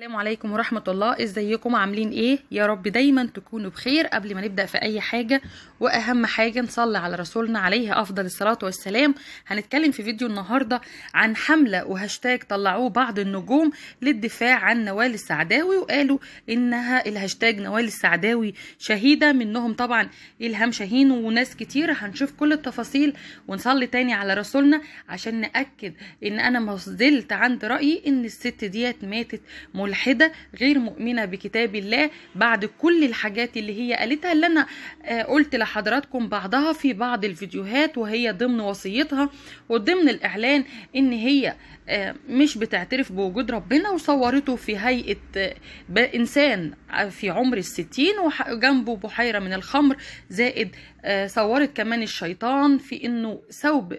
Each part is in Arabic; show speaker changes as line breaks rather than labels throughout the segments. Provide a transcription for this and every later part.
السلام عليكم ورحمة الله ازيكم عاملين ايه يا رب دايما تكونوا بخير قبل ما نبدأ في اي حاجة واهم حاجة نصلي على رسولنا عليه افضل الصلاة والسلام هنتكلم في فيديو النهاردة عن حملة وهاشتاج طلعوه بعض النجوم للدفاع عن نوال السعداوي وقالوا انها الهاشتاج نوال السعداوي شهيدة منهم طبعا الهام شاهين وناس كتير هنشوف كل التفاصيل ونصلي تاني على رسولنا عشان نأكد ان انا ما زلت عند رأيي ان الست ديت ماتت ملحده غير مؤمنه بكتاب الله بعد كل الحاجات اللي هي قالتها اللي انا آه، قلت لحضراتكم بعضها في بعض الفيديوهات وهي ضمن وصيتها وضمن الاعلان ان هي آه، مش بتعترف بوجود ربنا وصورته في هيئه آه، انسان في عمر الستين وجنبه بحيره من الخمر زائد صورت كمان الشيطان في انه ثوب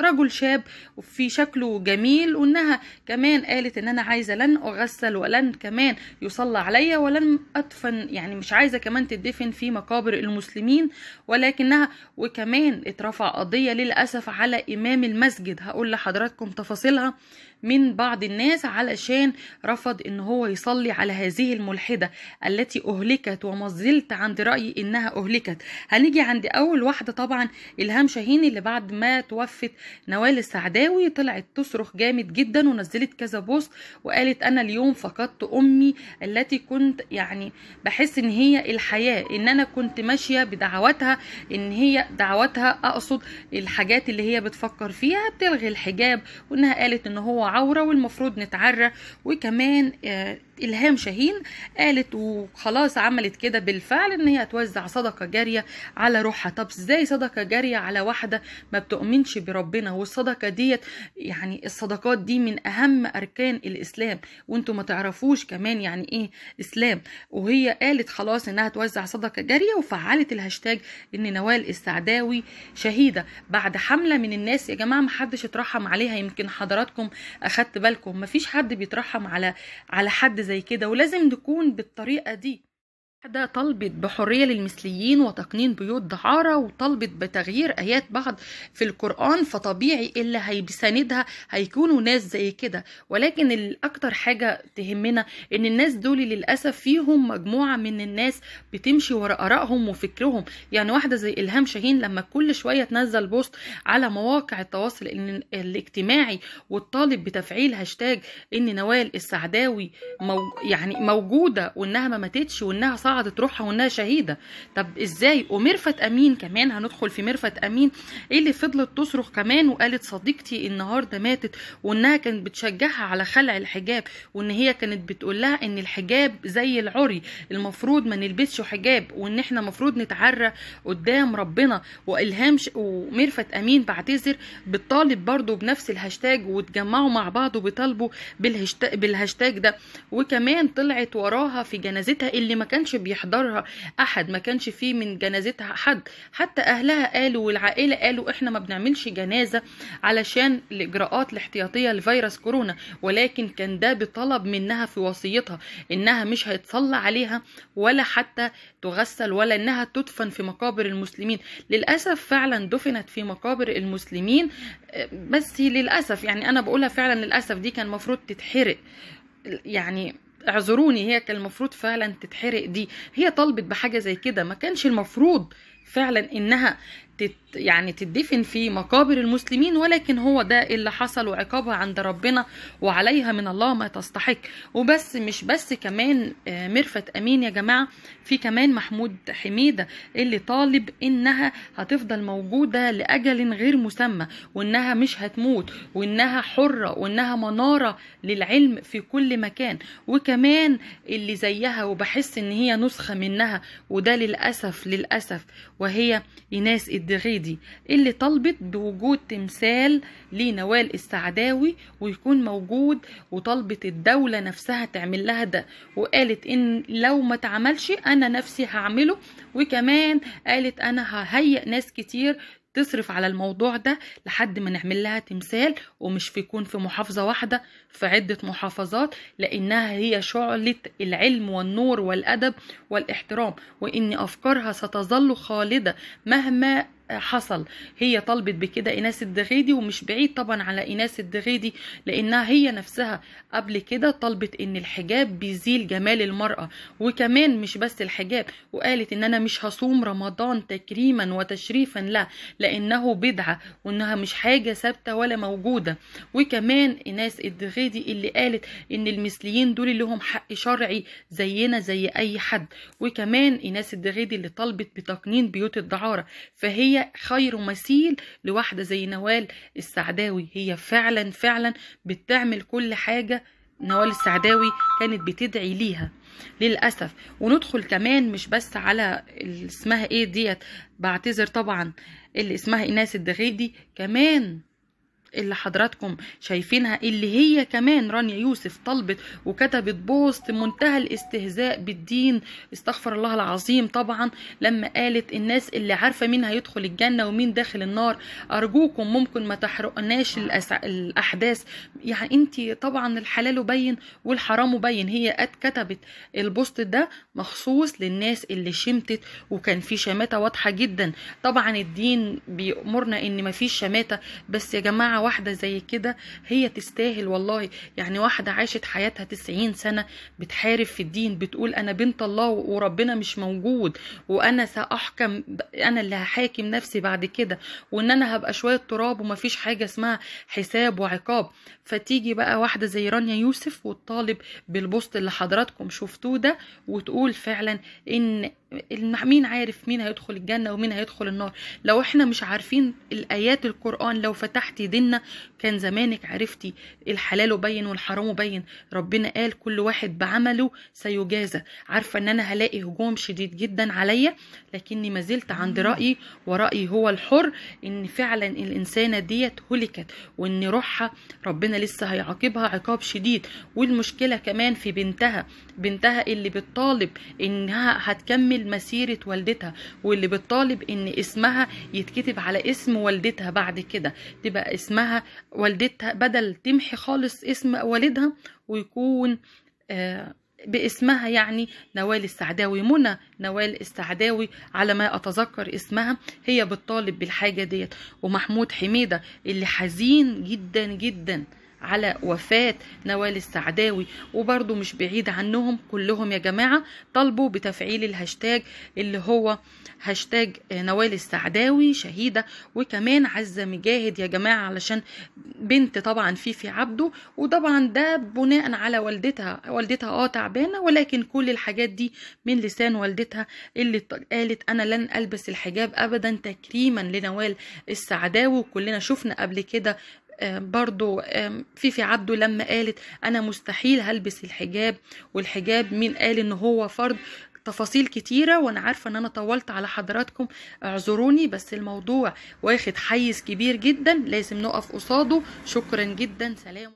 رجل شاب وفي شكله جميل وانها كمان قالت ان انا عايزه لن اغسل ولن كمان يصلى عليا ولن ادفن يعني مش عايزه كمان تدفن في مقابر المسلمين ولكنها وكمان اترفع قضيه للاسف على امام المسجد هقول لحضراتكم تفاصيلها من بعض الناس علشان رفض ان هو يصلي على هذه الملحدة التي اهلكت وما زلت عند رأيي انها اهلكت هنيجي عند اول واحدة طبعا الهام شاهين اللي بعد ما توفت نوال السعداوي طلعت تصرخ جامد جدا ونزلت كذا بوست وقالت انا اليوم فقدت امي التي كنت يعني بحس ان هي الحياة ان انا كنت ماشية بدعواتها ان هي دعواتها اقصد الحاجات اللي هي بتفكر فيها بتلغي الحجاب وانها قالت ان هو العورة والمفروض نتعرى وكمان آه، إلهام شاهين قالت وخلاص عملت كده بالفعل إن هي توزع صدقة جارية على روحها طب إزاي صدقة جارية على واحدة ما بتؤمنش بربنا والصدقة ديت يعني الصدقات دي من أهم أركان الإسلام وأنتوا ما تعرفوش كمان يعني إيه إسلام وهي قالت خلاص إنها توزع صدقة جارية وفعلت الهاشتاج إن نوال السعداوي شهيدة بعد حملة من الناس يا جماعة محدش اترحم عليها يمكن حضراتكم أخدت بالكم مفيش حد بيترحم على على حد زي كده ولازم نكون بالطريقه دي ده طلبت بحرية للمثليين وتقنين بيوت دعارة وطلبت بتغيير آيات بعض في القرآن فطبيعي اللي هيبساندها هيكونوا ناس زي كده ولكن الأكتر حاجة تهمنا إن الناس دول للأسف فيهم مجموعة من الناس بتمشي وراء آرائهم وفكرهم يعني واحدة زي إلهام شاهين لما كل شوية تنزل بوست على مواقع التواصل الاجتماعي وتطالب بتفعيل هاشتاج إن نوال السعداوي مو يعني موجودة وإنها ما ماتتش وإنها صعبة امها هتروحها وانها شهيده طب ازاي وميرفت امين كمان هندخل في ميرفت امين ايه اللي فضلت تصرخ كمان وقالت صديقتي النهارده ماتت وانها كانت بتشجعها على خلع الحجاب وان هي كانت بتقول لها ان الحجاب زي العري المفروض ما نلبسش حجاب وان احنا مفروض نتعرى قدام ربنا والهام ش... وميرفت امين بعتذر بتطالب برضو بنفس الهاشتاج وتجمعوا مع بعض وبيطالبوا بالهاشتاج ده وكمان طلعت وراها في جنازتها اللي ما كانش بيحضرها احد ما كانش فيه من جنازتها حد حتى اهلها قالوا والعائله قالوا احنا ما بنعملش جنازه علشان الاجراءات الاحتياطيه لفيروس كورونا ولكن كان ده بطلب منها في وصيتها انها مش هيتصلى عليها ولا حتى تغسل ولا انها تدفن في مقابر المسلمين للاسف فعلا دفنت في مقابر المسلمين بس للاسف يعني انا بقولها فعلا للاسف دي كان المفروض تتحرق يعني اعذروني هي كان المفروض فعلا تتحرق دي هي طالبت بحاجه زي كده ما كانش المفروض فعلا انها تت يعني تدفن في مقابر المسلمين ولكن هو ده اللي حصل وعقابها عند ربنا وعليها من الله ما تستحق وبس مش بس كمان آه، مرفت امين يا جماعه في كمان محمود حميده اللي طالب انها هتفضل موجوده لاجل غير مسمى وانها مش هتموت وانها حره وانها مناره للعلم في كل مكان وكمان اللي زيها وبحس ان هي نسخه منها وده للاسف للاسف وهي ايناس الدغيدي اللي طلبت بوجود تمثال لنوال السعداوي ويكون موجود وطلبت الدولة نفسها تعمل لها ده وقالت ان لو ما تعملش انا نفسي هعمله وكمان قالت انا ههيئ ناس كتير تصرف على الموضوع ده لحد ما نعمل لها تمثال ومش في يكون في محافظة واحدة في عدة محافظات لأنها هي شعلة العلم والنور والأدب والاحترام وإن أفكارها ستظل خالدة مهما حصل هي طلبت بكده إناس الدغيدي ومش بعيد طبعا على إناس الدغيدي لأنها هي نفسها قبل كده طلبت إن الحجاب بيزيل جمال المرأة وكمان مش بس الحجاب وقالت إن أنا مش هصوم رمضان تكريما وتشريفا لا لأنه بدعة وإنها مش حاجة ثابتة ولا موجودة وكمان إناس الدغيدي اللي قالت إن المثليين دول لهم حق شرعي زينا زي أي حد وكمان إناس الدغيدي اللي طلبت بتقنين بيوت الدعارة فهي هي خير مثيل لواحدة زي نوال السعداوي هي فعلا فعلا بتعمل كل حاجة نوال السعداوي كانت بتدعي ليها للأسف وندخل كمان مش بس على اسمها ايه ديت بعتذر طبعا اللي اسمها ايناس الدغيدي كمان اللي حضراتكم شايفينها اللي هي كمان رانيا يوسف طلبت وكتبت بوست منتهى الاستهزاء بالدين استغفر الله العظيم طبعا لما قالت الناس اللي عارفه مين هيدخل الجنه ومين داخل النار ارجوكم ممكن ما تحرقناش الاحداث يعني انت طبعا الحلال بين والحرام بين هي قد كتبت البوست ده مخصوص للناس اللي شمتت وكان في شماته واضحه جدا طبعا الدين بيأمرنا ان مفيش شماته بس يا جماعه واحدة زي كده هي تستاهل والله يعني واحدة عاشت حياتها تسعين سنة بتحارب في الدين بتقول أنا بنت الله وربنا مش موجود وأنا سأحكم أنا اللي هحاكم نفسي بعد كده وإن أنا هبقى شوية تراب ومفيش حاجة اسمها حساب وعقاب فتيجي بقى واحدة زي رانيا يوسف وتطالب بالبوست اللي حضراتكم شفتوه ده وتقول فعلا إن مين عارف مين هيدخل الجنة ومين هيدخل النار لو احنا مش عارفين الآيات القرآن لو فتحتي ديننا كان زمانك عرفتي الحلال بين والحرام بين ربنا قال كل واحد بعمله سيجازى عارفة ان انا هلاقي هجوم شديد جدا عليا لكني ما زلت عند رأيي ورأيي هو الحر ان فعلا الإنسانة ديت هلكت وان روحها ربنا لسه هيعاقبها عقاب شديد والمشكلة كمان في بنتها بنتها اللي بتطالب انها هتكمل مسيرة والدتها واللي بتطالب ان اسمها يتكتب على اسم والدتها بعد كده تبقى اسمها والدتها بدل تمحي خالص اسم والدها ويكون آه، باسمها يعني نوال السعداوي منى نوال السعداوي على ما اتذكر اسمها هي بتطالب بالحاجه ديت ومحمود حميده اللي حزين جدا جدا على وفاة نوال السعداوي وبرضو مش بعيد عنهم كلهم يا جماعة طالبوا بتفعيل الهاشتاج اللي هو هاشتاج نوال السعداوي شهيدة وكمان عزة مجاهد يا جماعة علشان بنت طبعا فيفي عبده وطبعا ده بناء على والدتها والدتها اه تعبانة ولكن كل الحاجات دي من لسان والدتها اللي قالت انا لن البس الحجاب ابدا تكريما لنوال السعداوي وكلنا شفنا قبل كده آه، برضو فيفي عبده لما قالت انا مستحيل هلبس الحجاب والحجاب مين قال ان هو فرض تفاصيل كتيرة وأنا عارفة أن أنا طولت على حضراتكم اعذروني بس الموضوع واخد حيز كبير جدا لازم نقف قصاده شكرا جدا سلام